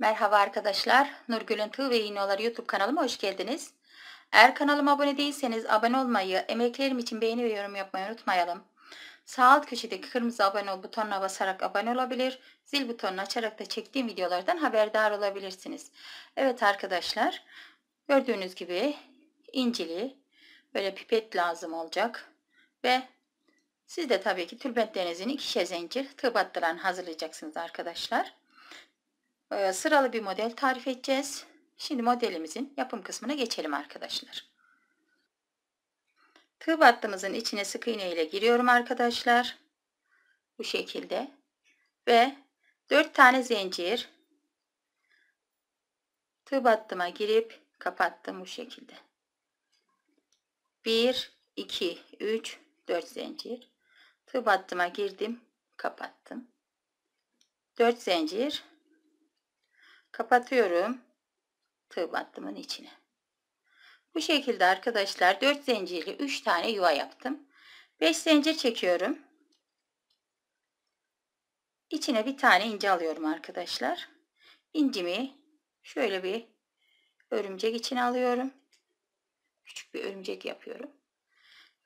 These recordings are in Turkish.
Merhaba arkadaşlar. Nurgül'ün Tığ ve İğneoları YouTube kanalıma hoş geldiniz. Eğer kanalıma abone değilseniz abone olmayı, emeklerim için beğeni ve yorum yapmayı unutmayalım. Sağ alt köşedeki kırmızı abone ol butonuna basarak abone olabilir, zil butonunu açarak da çektiğim videolardan haberdar olabilirsiniz. Evet arkadaşlar, gördüğünüz gibi incili, böyle pipet lazım olacak ve siz de tabii ki tülbentlerinizin ikişer zincir tığ battıran hazırlayacaksınız arkadaşlar. Ee, sıralı bir model tarif edeceğiz. Şimdi modelimizin yapım kısmına geçelim arkadaşlar. Tığ battımızın içine sık iğne ile giriyorum arkadaşlar. Bu şekilde. Ve 4 tane zincir tığ battıma girip kapattım bu şekilde. 1, 2, 3, 4 zincir. Tığ battıma girdim, kapattım. 4 zincir kapatıyorum tığ battımın içine. Bu şekilde arkadaşlar 4 zincirli 3 tane yuva yaptım. 5 zincir çekiyorum. İçine bir tane ince alıyorum arkadaşlar. İncimi şöyle bir örümcek içine alıyorum. Küçük bir örümcek yapıyorum.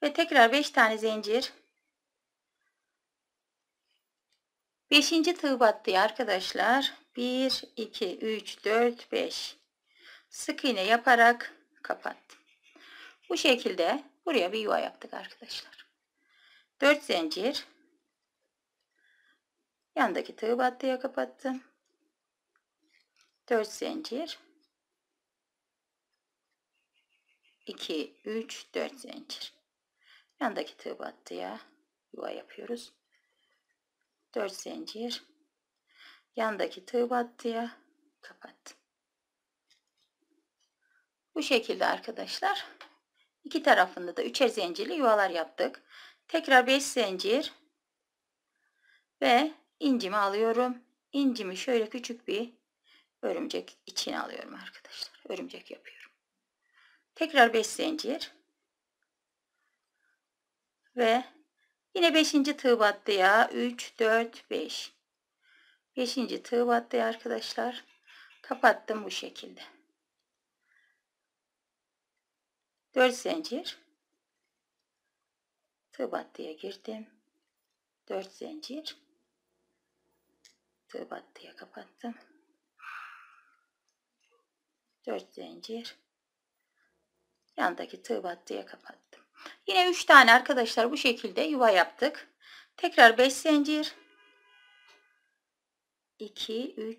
Ve tekrar 5 tane zincir. 5. tığ battı arkadaşlar 1, 2, 3, 4, 5. Sık iğne yaparak kapattım. Bu şekilde buraya bir yuva yaptık arkadaşlar. 4 zincir. Yandaki tığ battıya kapattım. 4 zincir. 2, 3, 4 zincir. Yandaki tığ battıya yuva yapıyoruz. 4 zincir. Yandaki tığ battıya kapattım. Bu şekilde arkadaşlar. iki tarafında da üçer zincirli yuvalar yaptık. Tekrar 5 zincir ve incimi alıyorum. İncimi şöyle küçük bir örümcek içine alıyorum arkadaşlar. Örümcek yapıyorum. Tekrar 5 zincir ve yine 5. tığ battıya 3 4 5 5. tığ battı arkadaşlar. Kapattım bu şekilde. 4 zincir. Tığ battıya girdim. 4 zincir. Tığ battıya kapattım. 4 zincir. Yandaki tığ battıya kapattım. Yine 3 tane arkadaşlar bu şekilde yuva yaptık. Tekrar 5 zincir. 2,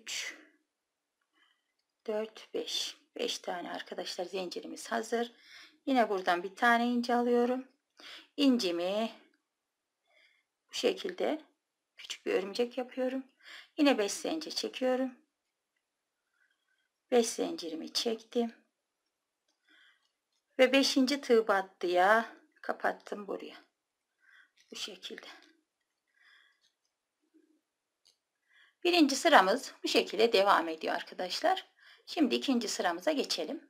3, 4, 5. 5 tane arkadaşlar zincirimiz hazır. Yine buradan bir tane ince alıyorum. İncimi bu şekilde küçük bir örümcek yapıyorum. Yine 5 zincir çekiyorum. 5 zincirimi çektim. Ve 5. tığ battıya kapattım buraya. Bu şekilde. Birinci sıramız bu şekilde devam ediyor arkadaşlar. Şimdi ikinci sıramıza geçelim.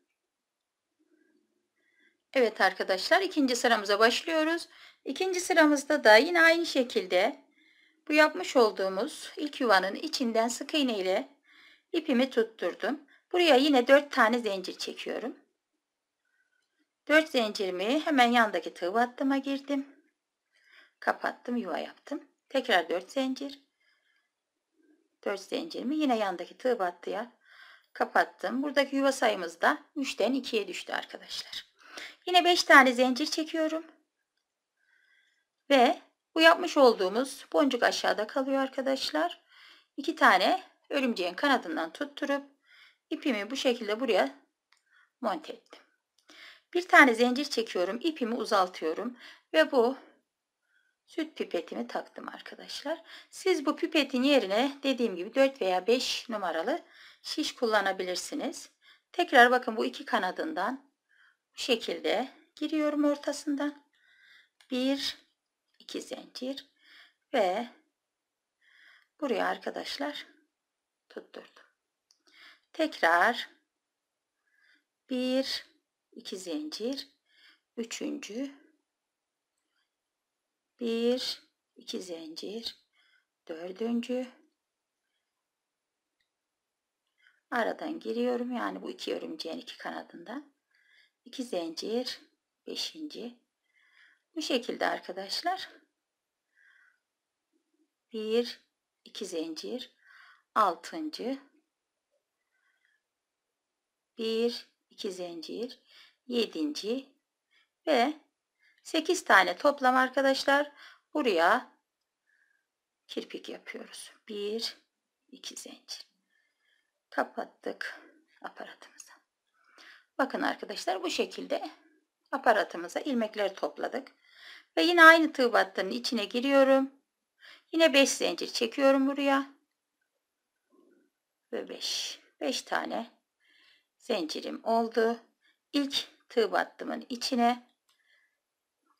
Evet arkadaşlar ikinci sıramıza başlıyoruz. İkinci sıramızda da yine aynı şekilde bu yapmış olduğumuz ilk yuvanın içinden sık iğne ile ipimi tutturdum. Buraya yine 4 tane zincir çekiyorum. 4 zincirimi hemen yandaki tığ battıma girdim. Kapattım yuva yaptım. Tekrar 4 zincir. 4 zincirimi yine yandaki tığ battıya kapattım. Buradaki yuva sayımız da 3'ten 2'ye düştü arkadaşlar. Yine 5 tane zincir çekiyorum. Ve bu yapmış olduğumuz boncuk aşağıda kalıyor arkadaşlar. 2 tane örümceğin kanadından tutturup ipimi bu şekilde buraya monte ettim. Bir tane zincir çekiyorum. ipimi uzaltıyorum. Ve bu süt pipetimi taktım arkadaşlar. Siz bu pipetin yerine dediğim gibi 4 veya 5 numaralı şiş kullanabilirsiniz. Tekrar bakın bu iki kanadından bu şekilde giriyorum ortasından. 1 2 zincir ve buraya arkadaşlar tutturdum. Tekrar 1 2 zincir 3. 1 2 zincir dördüncü aradan giriyorum yani bu iki örümceğin iki kanadından 2 zincir 5. bu şekilde arkadaşlar 1 2 zincir 6. 1 2 zincir 7. ve 8 tane toplam arkadaşlar. Buraya kirpik yapıyoruz. 1, 2 zincir. Kapattık aparatımızı. Bakın arkadaşlar bu şekilde aparatımıza ilmekleri topladık. Ve yine aynı tığ battığının içine giriyorum. Yine 5 zincir çekiyorum buraya. Ve 5. 5 tane zincirim oldu. İlk tığ battımın içine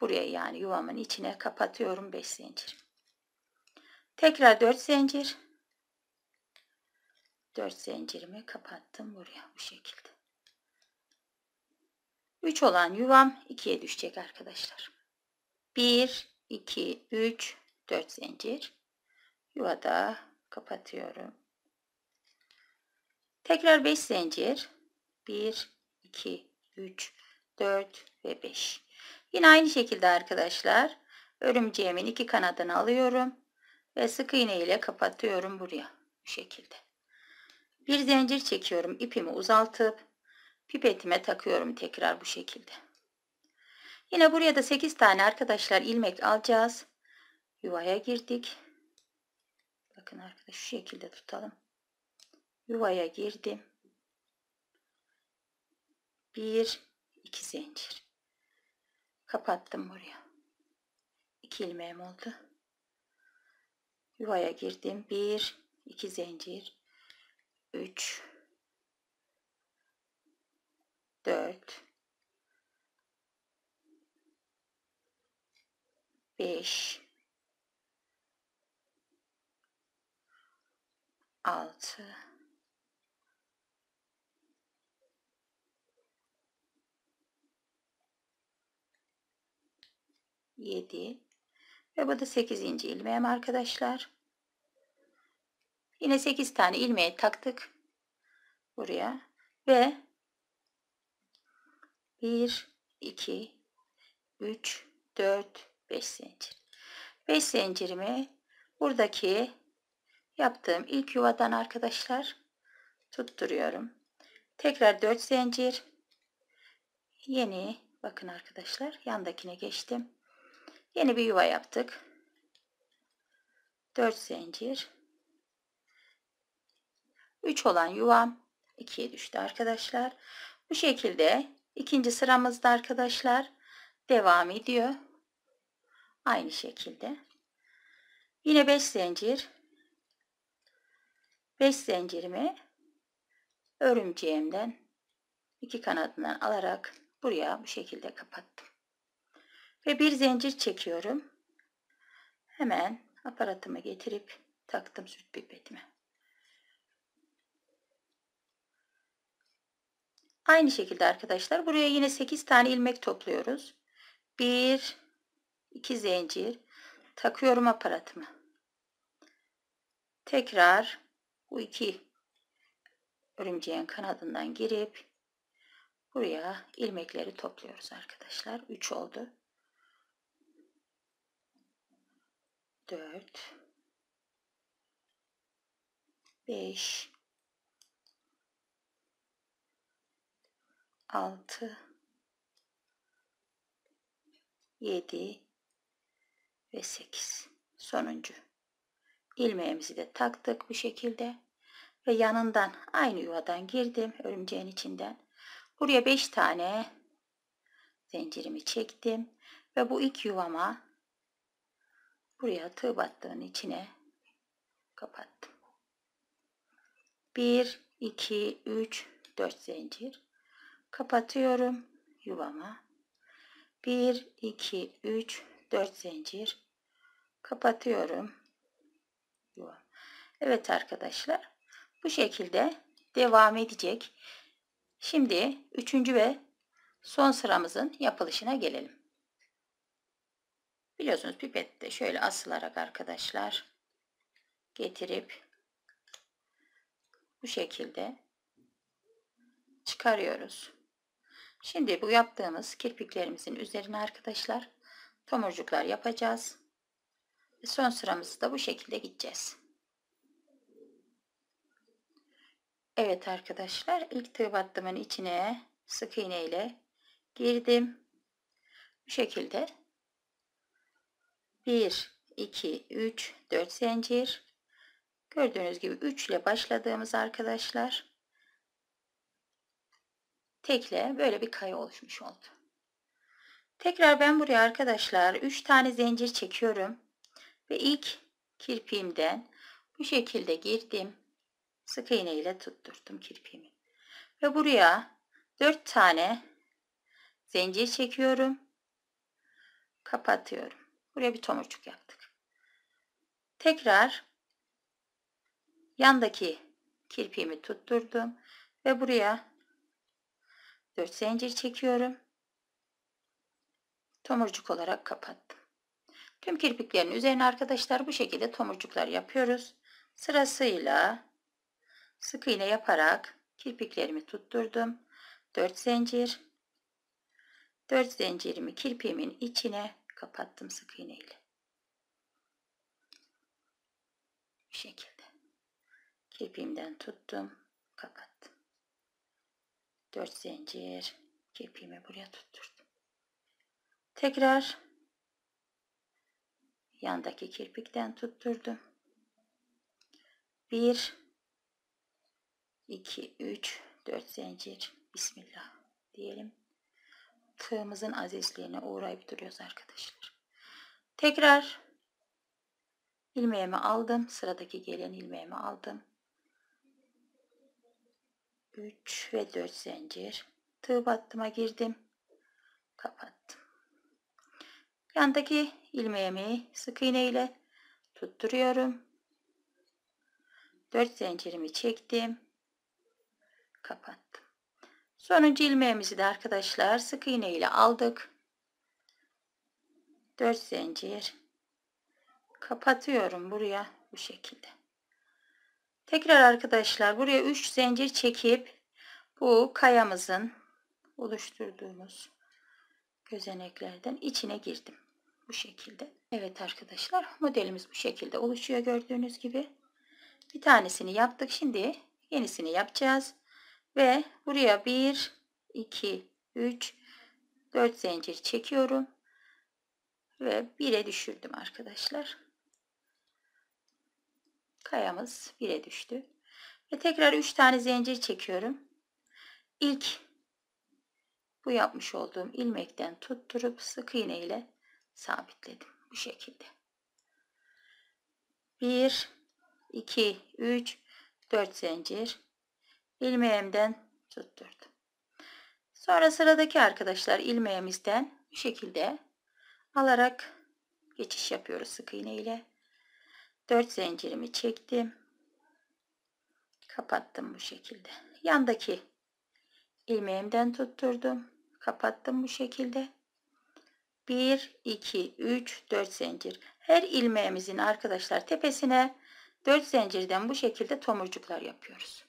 Buraya yani yuvamın içine kapatıyorum 5 zincir. Tekrar 4 zincir. 4 zincirimi kapattım buraya bu şekilde. 3 olan yuvam 2'ye düşecek arkadaşlar. 1, 2, 3, 4 zincir. Yuvada kapatıyorum. Tekrar 5 zincir. 1, 2, 3, 4 ve 5. Yine aynı şekilde arkadaşlar örümceğimin iki kanadını alıyorum ve sık iğne ile kapatıyorum buraya bu şekilde. Bir zincir çekiyorum ipimi uzaltıp pipetime takıyorum tekrar bu şekilde. Yine buraya da 8 tane arkadaşlar ilmek alacağız. Yuvaya girdik. Bakın arkadaş, şu şekilde tutalım. Yuvaya girdim. 1 2 zincir. Kapattım buraya. İki ilmeğim oldu. Yuvaya girdim. Bir, iki zincir. Üç, dört, beş, altı, 7 ve bu da 8. ilmeğim arkadaşlar. Yine 8 tane ilmeği taktık buraya ve 1 2 3 4 5 zincir. 5 zincirimi buradaki yaptığım ilk yuvadan arkadaşlar tutturuyorum. Tekrar 4 zincir. Yeni bakın arkadaşlar yandakine geçtim. Yeni bir yuva yaptık. 4 zincir. 3 olan yuvam 2'ye düştü arkadaşlar. Bu şekilde ikinci sıramızda arkadaşlar devam ediyor. Aynı şekilde. Yine 5 zincir. 5 zincirimi örümceğimden iki kanadından alarak buraya bu şekilde kapattım. Ve bir zincir çekiyorum. Hemen aparatımı getirip taktım süt pipetime. Aynı şekilde arkadaşlar buraya yine 8 tane ilmek topluyoruz. 1 2 zincir takıyorum aparatımı. Tekrar bu iki örümceğin kanadından girip buraya ilmekleri topluyoruz arkadaşlar. 3 oldu. 4 5 6 7 ve 8 sonuncu ilmeğimizi de taktık bu şekilde ve yanından aynı yuvadan girdim örümceğin içinden buraya 5 tane zincirimi çektim ve bu ilk yuvama buraya tığ battığın içine kapattım. 1 2 3 4 zincir kapatıyorum yuvama 1 2 3 4 zincir kapatıyorum yuvama. Evet arkadaşlar bu şekilde devam edecek şimdi üçüncü ve son sıramızın yapılışına gelelim Biliyorsunuz pipette şöyle asılarak arkadaşlar getirip bu şekilde çıkarıyoruz. Şimdi bu yaptığımız kirpiklerimizin üzerine arkadaşlar tomurcuklar yapacağız. Son sıramızı da bu şekilde gideceğiz. Evet arkadaşlar ilk tığ battımın içine sık iğne ile girdim. Bu şekilde 1, 2, 3, 4 zincir. Gördüğünüz gibi 3 ile başladığımız arkadaşlar tekle böyle bir kaya oluşmuş oldu. Tekrar ben buraya arkadaşlar 3 tane zincir çekiyorum ve ilk kirpiğimden bu şekilde girdim. Sık iğne ile tutturdum kirpiğimi. Ve buraya 4 tane zincir çekiyorum. Kapatıyorum. Buraya bir tomurcuk yaptık. Tekrar yandaki kirpiğimi tutturdum ve buraya 4 zincir çekiyorum. Tomurcuk olarak kapattım. Tüm kirpiklerin üzerine arkadaşlar bu şekilde tomurcuklar yapıyoruz. Sırasıyla sık iğne yaparak kirpiklerimi tutturdum. 4 zincir. 4 zincirimi kirpiğimin içine kapattım sık iğneyle. Bu şekilde. Kepiğimden tuttum, kapattım. 4 zincir kepiğimi buraya tutturdum. Tekrar yandaki kirpikten tutturdum. 1 2 3 4 zincir Bismillah diyelim hayatımızın azizliğine uğrayıp duruyoruz arkadaşlar. Tekrar ilmeğimi aldım. Sıradaki gelen ilmeğimi aldım. 3 ve 4 zincir. Tığ battıma girdim. Kapattım. Yandaki ilmeğimi sık iğne ile tutturuyorum. 4 zincirimi çektim. Kapattım. Sonuncu ilmeğimizi de arkadaşlar sık iğne ile aldık. 4 zincir kapatıyorum buraya bu şekilde. Tekrar arkadaşlar buraya 3 zincir çekip bu kayamızın oluşturduğumuz gözeneklerden içine girdim. Bu şekilde. Evet arkadaşlar modelimiz bu şekilde oluşuyor gördüğünüz gibi. Bir tanesini yaptık. Şimdi yenisini yapacağız. Ve buraya 1, 2, 3, 4 zincir çekiyorum. Ve 1'e düşürdüm arkadaşlar. Kayamız 1'e düştü. Ve tekrar 3 tane zincir çekiyorum. İlk bu yapmış olduğum ilmekten tutturup sık iğne ile sabitledim. Bu şekilde. 1, 2, 3, 4 zincir ilmeğimden tutturdum. Sonra sıradaki arkadaşlar ilmeğimizden bu şekilde alarak geçiş yapıyoruz sık iğne ile. 4 zincirimi çektim. Kapattım bu şekilde. Yandaki ilmeğimden tutturdum. Kapattım bu şekilde. 1, 2, 3, 4 zincir. Her ilmeğimizin arkadaşlar tepesine 4 zincirden bu şekilde tomurcuklar yapıyoruz.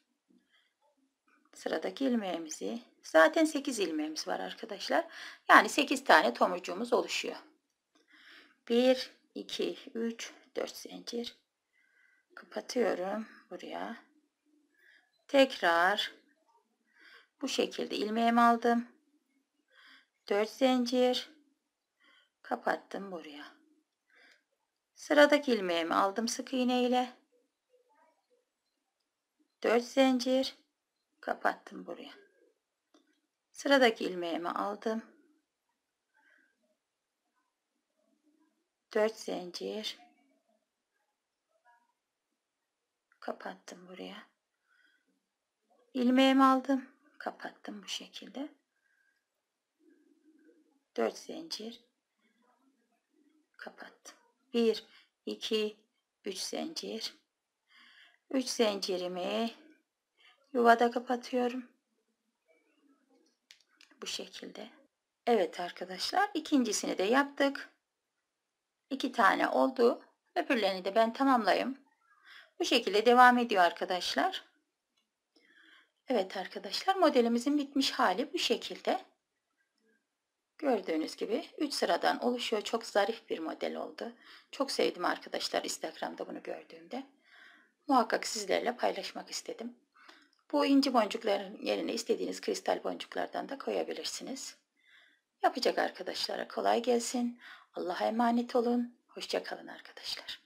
Sıradaki ilmeğimizi zaten 8 ilmeğimiz var arkadaşlar. Yani 8 tane tomurcuğumuz oluşuyor. 1 2 3 4 zincir kapatıyorum buraya. Tekrar bu şekilde ilmeğimi aldım. 4 zincir kapattım buraya. Sıradaki ilmeğimi aldım sık iğne ile. 4 zincir kapattım buraya sıradaki ilmeğimi aldım 4 zincir kapattım buraya ilmeğimi aldım kapattım bu şekilde 4 zincir kapattım 1 2 3 zincir 3 zincirimi Yuvada kapatıyorum. Bu şekilde. Evet arkadaşlar ikincisini de yaptık. İki tane oldu. Öbürlerini de ben tamamlayayım. Bu şekilde devam ediyor arkadaşlar. Evet arkadaşlar modelimizin bitmiş hali bu şekilde. Gördüğünüz gibi 3 sıradan oluşuyor. Çok zarif bir model oldu. Çok sevdim arkadaşlar Instagram'da bunu gördüğümde. Muhakkak sizlerle paylaşmak istedim. Bu inci boncukların yerine istediğiniz kristal boncuklardan da koyabilirsiniz. Yapacak arkadaşlara kolay gelsin. Allah'a emanet olun. Hoşçakalın arkadaşlar.